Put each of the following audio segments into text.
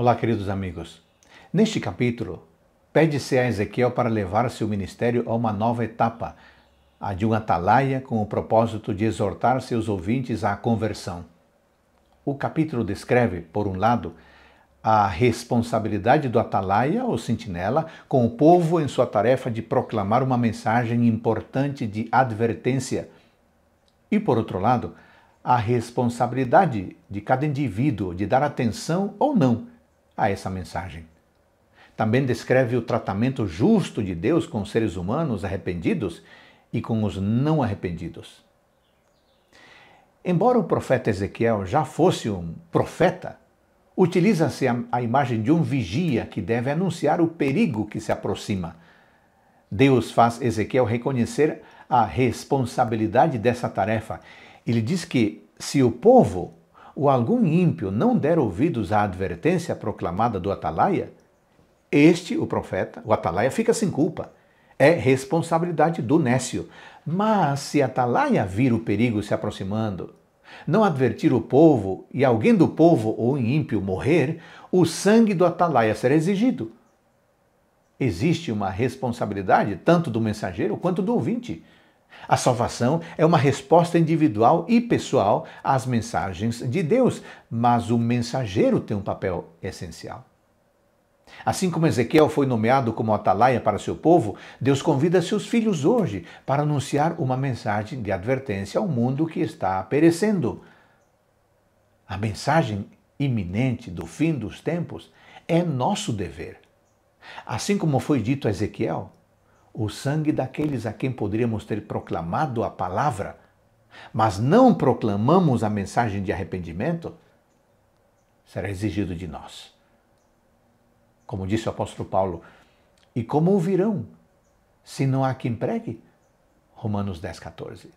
Olá, queridos amigos. Neste capítulo, pede-se a Ezequiel para levar seu ministério a uma nova etapa, a de um atalaia com o propósito de exortar seus ouvintes à conversão. O capítulo descreve, por um lado, a responsabilidade do atalaia ou sentinela com o povo em sua tarefa de proclamar uma mensagem importante de advertência. E, por outro lado, a responsabilidade de cada indivíduo de dar atenção ou não a essa mensagem. Também descreve o tratamento justo de Deus com os seres humanos arrependidos e com os não arrependidos. Embora o profeta Ezequiel já fosse um profeta, utiliza-se a, imagem de um vigia que deve anunciar o perigo que se aproxima. Deus faz Ezequiel reconhecer a responsabilidade dessa tarefa. Ele diz que se o povo ou algum ímpio não der ouvidos à advertência proclamada do atalaia, este, o profeta, o atalaia, fica sem culpa. É responsabilidade do Nécio. Mas se atalaia vir o perigo se aproximando, não advertir o povo e alguém do povo ou um ímpio morrer, o sangue do atalaia será exigido. Existe uma responsabilidade tanto do mensageiro quanto do ouvinte. A salvação é uma resposta individual e pessoal às mensagens de Deus, mas o mensageiro tem um papel essencial. Assim como Ezequiel foi nomeado como atalaia para seu povo, Deus convida seus filhos hoje para anunciar uma mensagem de advertência ao mundo que está perecendo. A mensagem iminente do fim dos tempos é nosso dever. Assim como foi dito a Ezequiel, o sangue daqueles a quem poderíamos ter proclamado a palavra, mas não proclamamos a mensagem de arrependimento, será exigido de nós. Como disse o apóstolo Paulo, e como ouvirão se não há quem pregue? Romanos 10, 14.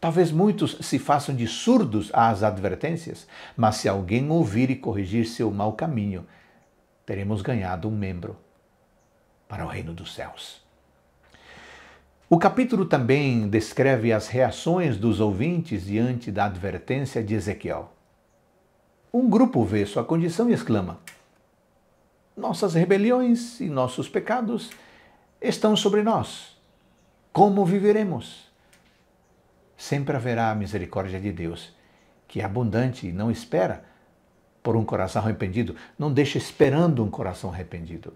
Talvez muitos se façam de surdos às advertências, mas se alguém ouvir e corrigir seu mau caminho, teremos ganhado um membro para o reino dos céus. O capítulo também descreve as reações dos ouvintes diante da advertência de Ezequiel. Um grupo vê sua condição e exclama: Nossas rebeliões e nossos pecados estão sobre nós. Como viveremos? Sempre haverá a misericórdia de Deus, que é abundante e não espera por um coração arrependido, não deixa esperando um coração arrependido.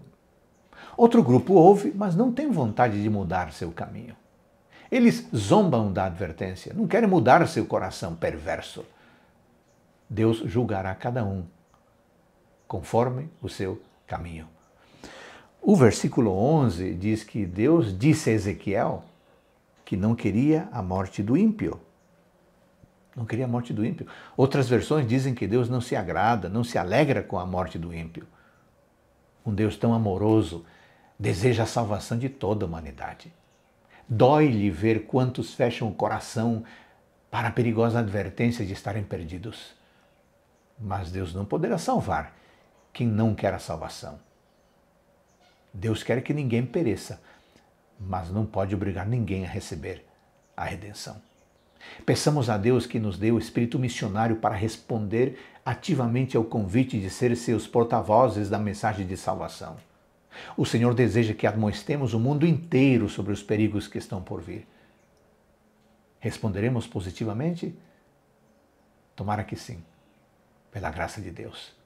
Outro grupo ouve, mas não tem vontade de mudar seu caminho. Eles zombam da advertência, não querem mudar seu coração perverso. Deus julgará cada um conforme o seu caminho. O versículo 11 diz que Deus disse a Ezequiel que não queria a morte do ímpio. Não queria a morte do ímpio. Outras versões dizem que Deus não se agrada, não se alegra com a morte do ímpio. Um Deus tão amoroso deseja a salvação de toda a humanidade. Dói-lhe ver quantos fecham o coração para a perigosa advertência de estarem perdidos. Mas Deus não poderá salvar quem não quer a salvação. Deus quer que ninguém pereça, mas não pode obrigar ninguém a receber a redenção. Peçamos a Deus que nos dê o espírito missionário para responder ativamente ao convite de ser seus porta-vozes da mensagem de salvação. O Senhor deseja que admoestemos o mundo inteiro sobre os perigos que estão por vir. Responderemos positivamente? Tomara que sim, pela graça de Deus.